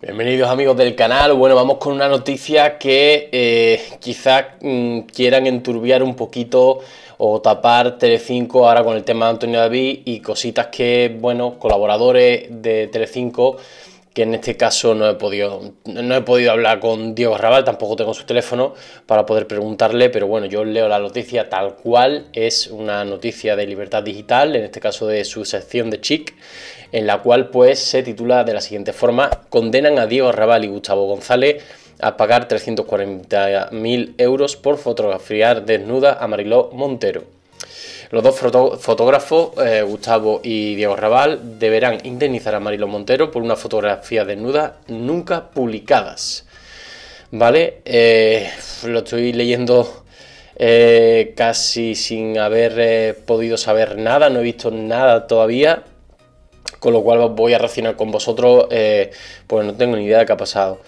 Bienvenidos amigos del canal, bueno vamos con una noticia que eh, quizás mm, quieran enturbiar un poquito o tapar Tele5 ahora con el tema de Antonio David y cositas que, bueno, colaboradores de tele 5 que en este caso no he podido, no he podido hablar con Diego Arrabal, tampoco tengo su teléfono para poder preguntarle, pero bueno, yo leo la noticia tal cual, es una noticia de libertad digital, en este caso de su sección de Chic, en la cual pues se titula de la siguiente forma, condenan a Diego Raval y Gustavo González a pagar 340.000 euros por fotografiar desnuda a Mariló Montero. Los dos fotógrafos, eh, Gustavo y Diego Raval, deberán indemnizar a Marilo Montero por una fotografía desnuda nunca publicadas. ¿Vale? Eh, lo estoy leyendo eh, casi sin haber podido saber nada, no he visto nada todavía, con lo cual voy a reaccionar con vosotros, pues no tengo ni idea de qué ha pasado.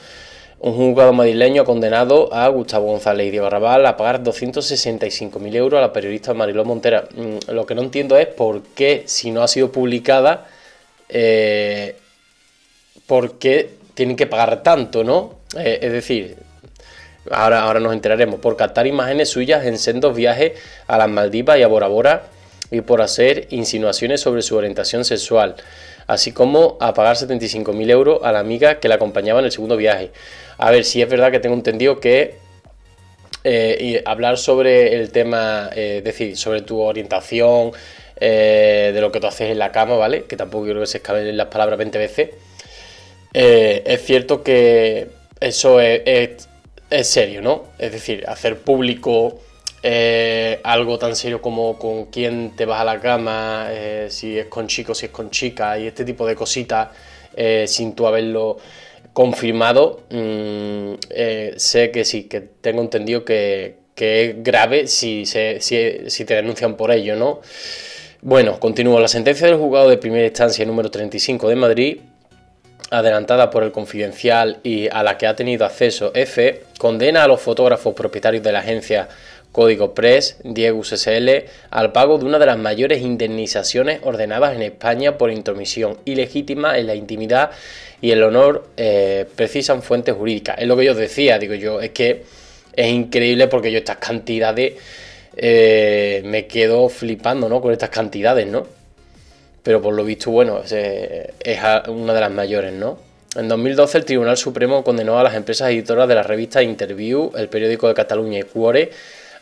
Un juzgado madrileño ha condenado a Gustavo González y Diego a pagar 265.000 euros a la periodista Mariló Montera. Mm, lo que no entiendo es por qué, si no ha sido publicada, eh, por qué tienen que pagar tanto, ¿no? Eh, es decir, ahora, ahora nos enteraremos, por captar imágenes suyas en sendos viajes a las Maldivas y a Bora Bora y por hacer insinuaciones sobre su orientación sexual, así como a pagar 75.000 euros a la amiga que la acompañaba en el segundo viaje. A ver, si es verdad que tengo entendido que eh, hablar sobre el tema, eh, es decir, sobre tu orientación, eh, de lo que tú haces en la cama, ¿vale? Que tampoco creo que se escaben las palabras 20 veces. es cierto que eso es serio, ¿no? Es decir, hacer público eh, algo tan serio como con quién te vas a la cama, eh, si es con chicos, si es con chicas y este tipo de cositas eh, sin tú haberlo confirmado, mm, sé que sí, que tengo entendido que, es grave si, si te denuncian por ello, ¿no? Bueno, continúo. La sentencia del juzgado de primera instancia número 35 de Madrid adelantada por el confidencial y a la que ha tenido acceso F, condena a los fotógrafos propietarios de la agencia Código Press, Diego SSL, al pago de una de las mayores indemnizaciones ordenadas en España por intromisión ilegítima en la intimidad y el honor, eh, precisan fuentes jurídicas. Es lo que yo decía, digo yo, es que es increíble porque yo estas cantidades eh, me quedo flipando, ¿no? Con estas cantidades, ¿no? Pero por lo visto, bueno, es eh, una de las mayores, ¿no? En 2012 el Tribunal Supremo condenó a las empresas editoras de la revista Interview, el periódico de Cataluña y Cuore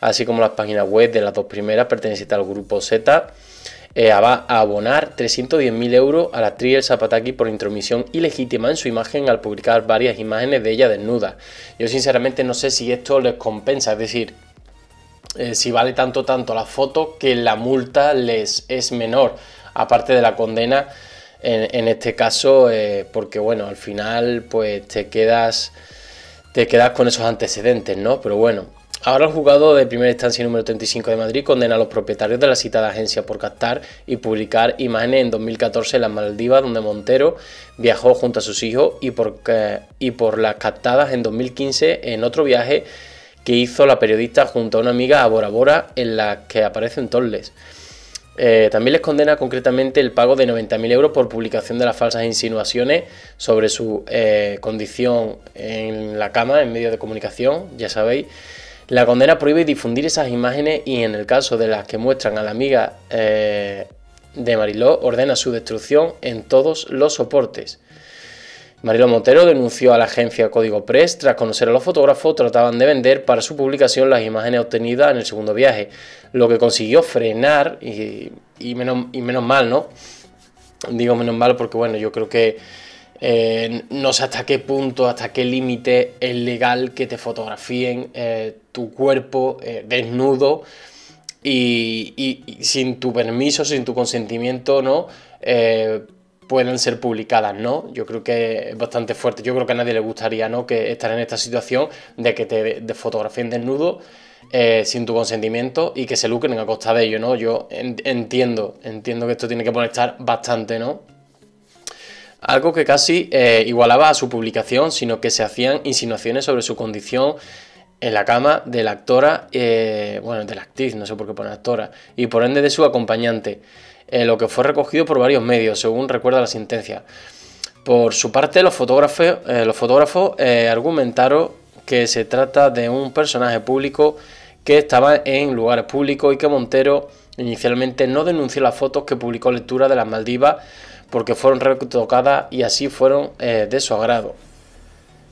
así como las páginas web de las dos primeras pertenecientes al grupo Z, eh, va a abonar 310.000 euros a la triel Zapataki por intromisión ilegítima en su imagen al publicar varias imágenes de ella desnuda. Yo sinceramente no sé si esto les compensa, es decir, eh, si vale tanto tanto la foto que la multa les es menor, aparte de la condena en, este caso, eh, porque bueno, al final pues te quedas, te quedas con esos antecedentes, ¿no? Pero bueno, Ahora el juzgado de primera instancia número 35 de Madrid condena a los propietarios de la citada agencia por captar y publicar imágenes en 2014 en las Maldivas, donde Montero viajó junto a sus hijos, y por, eh, y por las captadas en 2015 en otro viaje que hizo la periodista junto a una amiga a Bora Bora, en la que aparece en Tolles. Eh, también les condena concretamente el pago de 90.000 euros por publicación de las falsas insinuaciones sobre su eh, condición en la cama, en medios de comunicación, ya sabéis. La condena prohíbe difundir esas imágenes y en el caso de las que muestran a la amiga eh, de Mariló, ordena su destrucción en todos los soportes. Mariló Montero denunció a la agencia Código Press tras conocer a los fotógrafos trataban de vender para su publicación las imágenes obtenidas en el segundo viaje, lo que consiguió frenar y, menos, y menos mal, ¿no? Digo menos mal porque bueno, yo creo que eh, no sé hasta qué punto, hasta qué límite es legal que te fotografíen eh, tu cuerpo eh, desnudo y, sin tu permiso, sin tu consentimiento, ¿no? puedan ser publicadas, ¿no? Yo creo que es bastante fuerte. Yo creo que a nadie le gustaría, ¿no? Que estar en esta situación de que te fotografíen desnudo sin tu consentimiento y que se lucren a costa de ello, ¿no? Yo entiendo, entiendo que esto tiene que estar bastante, ¿no? algo que casi eh, igualaba a su publicación, sino que se hacían insinuaciones sobre su condición en la cama de la actora, eh, bueno, de la actriz, no sé por qué pone actora, y por ende de su acompañante, eh, lo que fue recogido por varios medios, según recuerda la sentencia. Por su parte, los fotógrafos, los fotógrafos argumentaron que se trata de un personaje público que estaba en lugares públicos y que Montero inicialmente no denunció las fotos que publicó Lectura de las Maldivas porque fueron retocadas y así fueron eh, de su agrado.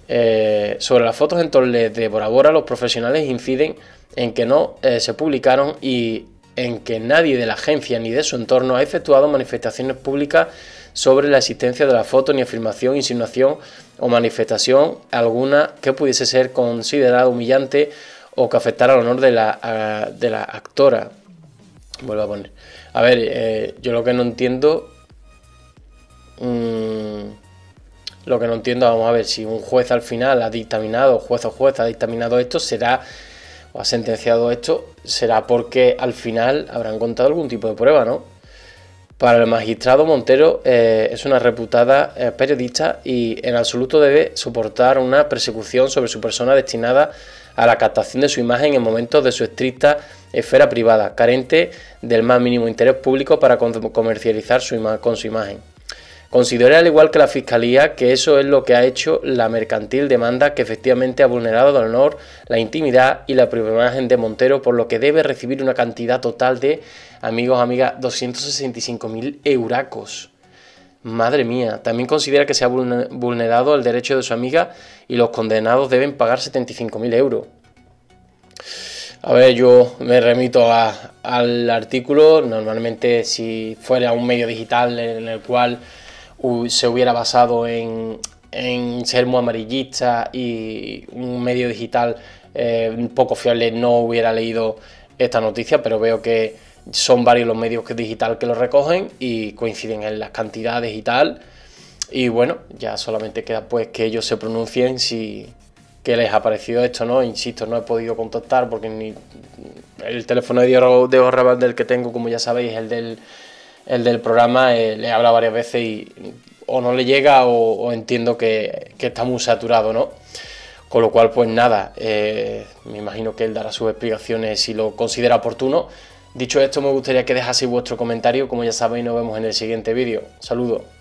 Eh, sobre las fotos en torno de Bora Bora, los profesionales inciden en que no eh, se publicaron y en que nadie de la agencia ni de su entorno ha efectuado manifestaciones públicas sobre la existencia de la foto ni afirmación, insinuación o manifestación alguna que pudiese ser considerada humillante o que afectara al honor de la, de la actora. Vuelvo a poner. A ver, yo lo que no entiendo Mm, lo que no entiendo, vamos a ver, si un juez al final ha dictaminado, juez o juez ha dictaminado esto, será o ha sentenciado esto, será porque al final habrán contado algún tipo de prueba, ¿no? Para el magistrado Montero eh, es una reputada eh, periodista y en absoluto debe soportar una persecución sobre su persona destinada a la captación de su imagen en momentos de su estricta esfera privada, carente del más mínimo interés público para comercializar su con su imagen. Considera, al igual que la Fiscalía, que eso es lo que ha hecho la mercantil demanda que efectivamente ha vulnerado el honor, la intimidad y la privacidad de Montero, por lo que debe recibir una cantidad total de, amigos, amigas, 265.000 euracos. Madre mía, también considera que se ha vulnerado el derecho de su amiga y los condenados deben pagar 75.000 euros. A ver, yo me remito al artículo. Normalmente, si fuera un medio digital en el cual se hubiera basado en, ser muy amarillista y un medio digital eh, poco fiable no hubiera leído esta noticia, pero veo que son varios los medios digital que lo recogen y coinciden en las cantidades y tal. Y bueno, ya solamente queda pues que ellos se pronuncien si que les ha parecido esto, ¿no? Insisto, no he podido contactar porque ni el teléfono de Diego, del que tengo, como ya sabéis, es el del el del programa eh, le habla varias veces y o no le llega o, entiendo que, está muy saturado, ¿no? Con lo cual, pues nada, eh, me imagino que él dará sus explicaciones si lo considera oportuno. Dicho esto, me gustaría que dejaseis vuestro comentario, como ya sabéis, nos vemos en el siguiente vídeo. Saludos.